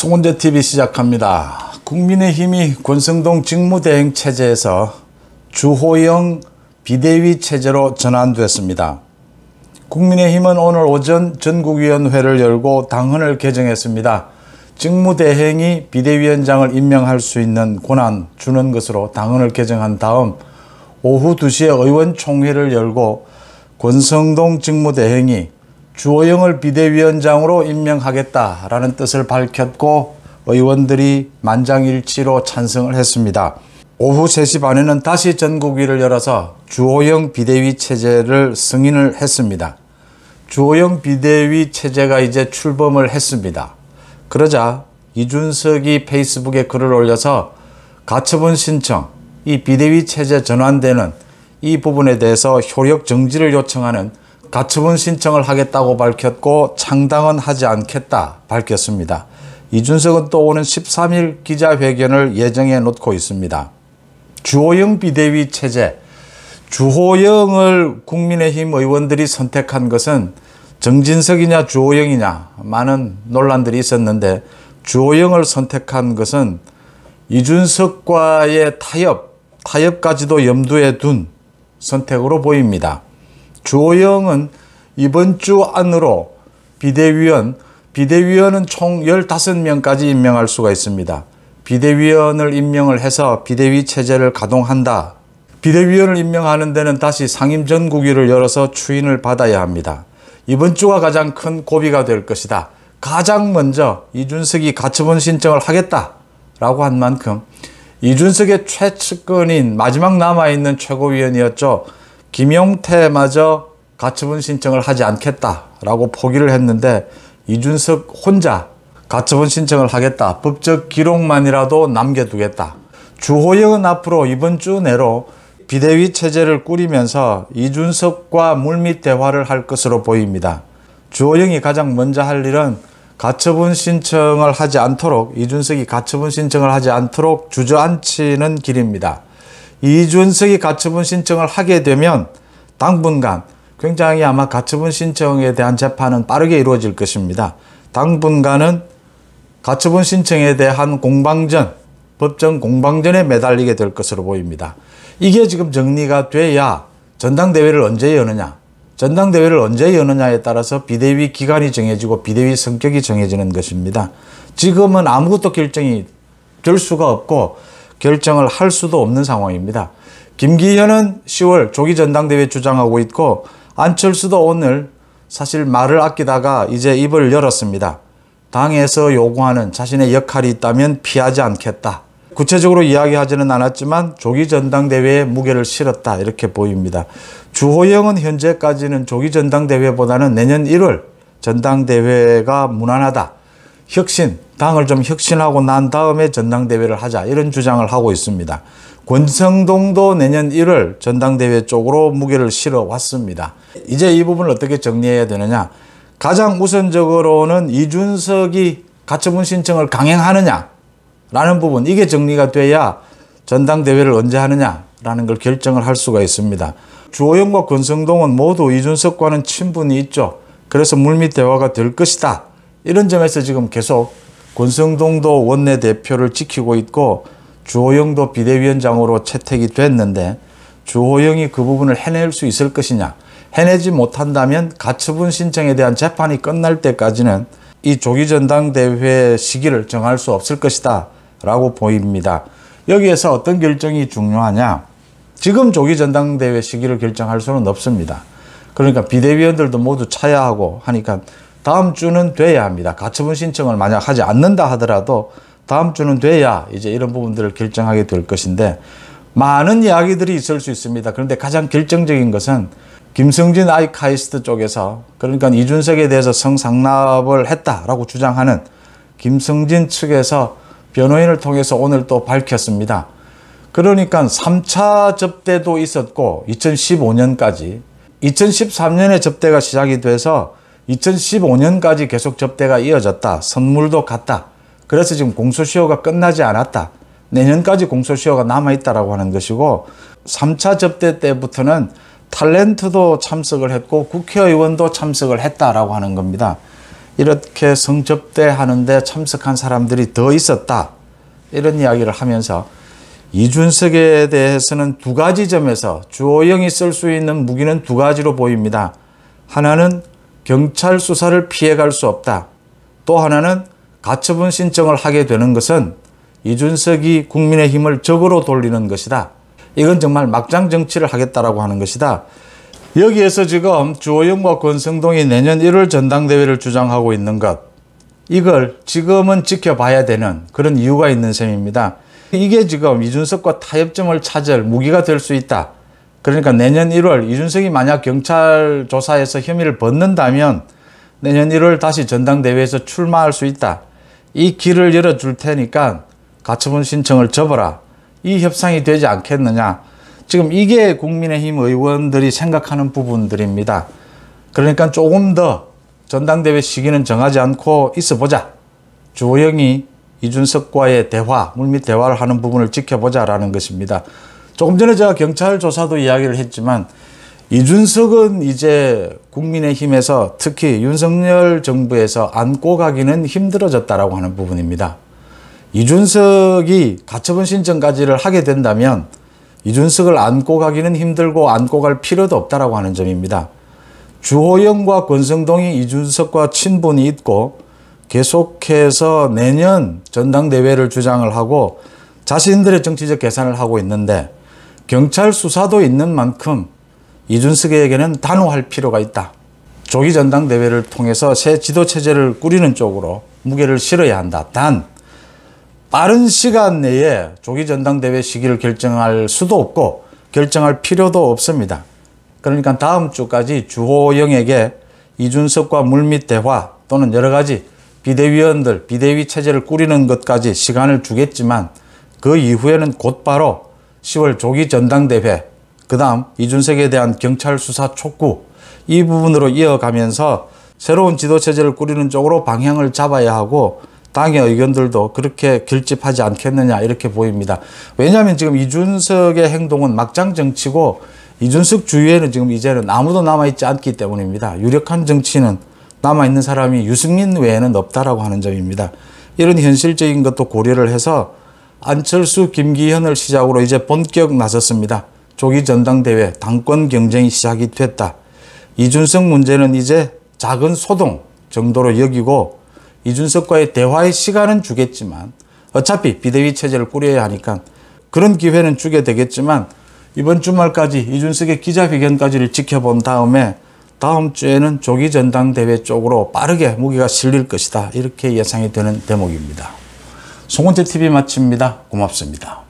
송원재 TV 시작합니다. 국민의힘이 권성동 직무대행 체제에서 주호영 비대위 체제로 전환됐습니다. 국민의힘은 오늘 오전 전국위원회를 열고 당헌을 개정했습니다. 직무대행이 비대위원장을 임명할 수 있는 권한 주는 것으로 당헌을 개정한 다음 오후 2시에 의원총회를 열고 권성동 직무대행이 주호영을 비대위원장으로 임명하겠다라는 뜻을 밝혔고 의원들이 만장일치로 찬성을 했습니다. 오후 3시 반에는 다시 전국위를 열어서 주호영 비대위 체제를 승인을 했습니다. 주호영 비대위 체제가 이제 출범을 했습니다. 그러자 이준석이 페이스북에 글을 올려서 가처분 신청, 이 비대위 체제 전환되는 이 부분에 대해서 효력 정지를 요청하는 가처분 신청을 하겠다고 밝혔고 창당은 하지 않겠다 밝혔습니다. 이준석은 또 오는 13일 기자회견을 예정해 놓고 있습니다. 주호영 비대위 체제 주호영을 국민의힘 의원들이 선택한 것은 정진석이냐 주호영이냐 많은 논란들이 있었는데 주호영을 선택한 것은 이준석과의 타협, 타협까지도 염두에 둔 선택으로 보입니다. 주호영은 이번 주 안으로 비대위원, 비대위원은 총 15명까지 임명할 수가 있습니다. 비대위원을 임명을 해서 비대위 체제를 가동한다. 비대위원을 임명하는 데는 다시 상임 전국위를 열어서 추인을 받아야 합니다. 이번 주가 가장 큰 고비가 될 것이다. 가장 먼저 이준석이 가처분 신청을 하겠다라고 한 만큼 이준석의 최측근인 마지막 남아있는 최고위원이었죠. 김용태마저 가처분 신청을 하지 않겠다라고 포기를 했는데 이준석 혼자 가처분 신청을 하겠다. 법적 기록만이라도 남겨두겠다. 주호영은 앞으로 이번 주 내로 비대위 체제를 꾸리면서 이준석과 물밑 대화를 할 것으로 보입니다. 주호영이 가장 먼저 할 일은 가처분 신청을 하지 않도록 이준석이 가처분 신청을 하지 않도록 주저앉히는 길입니다. 이준석이 가처분 신청을 하게 되면 당분간 굉장히 아마 가처분 신청에 대한 재판은 빠르게 이루어질 것입니다. 당분간은 가처분 신청에 대한 공방전, 법정 공방전에 매달리게 될 것으로 보입니다. 이게 지금 정리가 돼야 전당대회를 언제 여느냐, 전당대회를 언제 여느냐에 따라서 비대위 기간이 정해지고 비대위 성격이 정해지는 것입니다. 지금은 아무것도 결정이 될 수가 없고 결정을 할 수도 없는 상황입니다. 김기현은 10월 조기 전당대회 주장하고 있고 안철수도 오늘 사실 말을 아끼다가 이제 입을 열었습니다. 당에서 요구하는 자신의 역할이 있다면 피하지 않겠다. 구체적으로 이야기하지는 않았지만 조기 전당대회에 무게를 실었다 이렇게 보입니다. 주호영은 현재까지는 조기 전당대회보다는 내년 1월 전당대회가 무난하다. 혁신, 당을 좀 혁신하고 난 다음에 전당대회를 하자 이런 주장을 하고 있습니다. 권성동도 내년 1월 전당대회 쪽으로 무게를 실어 왔습니다. 이제 이 부분을 어떻게 정리해야 되느냐. 가장 우선적으로는 이준석이 가처분 신청을 강행하느냐라는 부분 이게 정리가 돼야 전당대회를 언제 하느냐라는 걸 결정을 할 수가 있습니다. 주호영과 권성동은 모두 이준석과는 친분이 있죠. 그래서 물밑 대화가 될 것이다. 이런 점에서 지금 계속 권성동도 원내대표를 지키고 있고 주호영도 비대위원장으로 채택이 됐는데 주호영이 그 부분을 해낼 수 있을 것이냐 해내지 못한다면 가처분 신청에 대한 재판이 끝날 때까지는 이 조기 전당대회 시기를 정할 수 없을 것이다 라고 보입니다. 여기에서 어떤 결정이 중요하냐 지금 조기 전당대회 시기를 결정할 수는 없습니다. 그러니까 비대위원들도 모두 차야 하고 하니까 다음 주는 돼야 합니다. 가처분 신청을 만약 하지 않는다 하더라도 다음 주는 돼야 이제 이런 부분들을 결정하게 될 것인데 많은 이야기들이 있을 수 있습니다. 그런데 가장 결정적인 것은 김성진 아이카이스트 쪽에서 그러니까 이준석에 대해서 성상납을 했다라고 주장하는 김성진 측에서 변호인을 통해서 오늘 또 밝혔습니다. 그러니까 3차 접대도 있었고 2015년까지 2013년에 접대가 시작이 돼서 2015년까지 계속 접대가 이어졌다. 선물도 갔다 그래서 지금 공소시효가 끝나지 않았다. 내년까지 공소시효가 남아있다라고 하는 것이고 3차 접대 때부터는 탤런트도 참석을 했고 국회의원도 참석을 했다라고 하는 겁니다. 이렇게 성접대하는데 참석한 사람들이 더 있었다. 이런 이야기를 하면서 이준석에 대해서는 두 가지 점에서 주호영이 쓸 수 있는 무기는 두 가지로 보입니다. 하나는 경찰 수사를 피해갈 수 없다. 또 하나는 가처분 신청을 하게 되는 것은 이준석이 국민의힘을 적으로 돌리는 것이다. 이건 정말 막장 정치를 하겠다라고 하는 것이다. 여기에서 지금 주호영과 권성동이 내년 1월 전당대회를 주장하고 있는 것 이걸 지금은 지켜봐야 되는 그런 이유가 있는 셈입니다. 이게 지금 이준석과 타협점을 찾을 무기가 될 수 있다. 그러니까 내년 1월 이준석이 만약 경찰 조사에서 혐의를 벗는다면 내년 1월 다시 전당대회에서 출마할 수 있다. 이 길을 열어줄 테니까 가처분 신청을 접어라. 이 협상이 되지 않겠느냐. 지금 이게 국민의힘 의원들이 생각하는 부분들입니다. 그러니까 조금 더 전당대회 시기는 정하지 않고 있어보자. 주호영이 이준석과의 대화, 물밑 대화를 하는 부분을 지켜보자라는 것입니다. 조금 전에 제가 경찰 조사도 이야기를 했지만 이준석은 이제 국민의힘에서 특히 윤석열 정부에서 안고 가기는 힘들어졌다라고 하는 부분입니다. 이준석이 가처분 신청까지를 하게 된다면 이준석을 안고 가기는 힘들고 안고 갈 필요도 없다라고 하는 점입니다. 주호영과 권성동이 이준석과 친분이 있고 계속해서 내년 전당대회를 주장을 하고 자신들의 정치적 계산을 하고 있는데 경찰 수사도 있는 만큼 이준석에게는 단호할 필요가 있다. 조기 전당대회를 통해서 새 지도체제를 꾸리는 쪽으로 무게를 실어야 한다. 단, 빠른 시간 내에 조기 전당대회 시기를 결정할 수도 없고 결정할 필요도 없습니다. 그러니까 다음 주까지 주호영에게 이준석과 물밑 대화 또는 여러 가지 비대위원들, 비대위 체제를 꾸리는 것까지 시간을 주겠지만 그 이후에는 곧바로 10월 조기 전당대회, 그 다음 이준석에 대한 경찰 수사 촉구 이 부분으로 이어가면서 새로운 지도체제를 꾸리는 쪽으로 방향을 잡아야 하고 당의 의견들도 그렇게 결집하지 않겠느냐 이렇게 보입니다. 왜냐하면 지금 이준석의 행동은 막장 정치고 이준석 주위에는 지금 이제는 아무도 남아있지 않기 때문입니다. 유력한 정치는 남아있는 사람이 유승민 외에는 없다라고 하는 점입니다. 이런 현실적인 것도 고려를 해서 안철수, 김기현을 시작으로 이제 본격 나섰습니다. 조기 전당대회 당권 경쟁이 시작이 됐다. 이준석 문제는 이제 작은 소동 정도로 여기고 이준석과의 대화의 시간은 주겠지만 어차피 비대위 체제를 꾸려야 하니까 그런 기회는 주게 되겠지만 이번 주말까지 이준석의 기자회견까지를 지켜본 다음에 다음 주에는 조기 전당대회 쪽으로 빠르게 무기가 실릴 것이다. 이렇게 예상이 되는 대목입니다. 송은재 TV 마칩니다. 고맙습니다.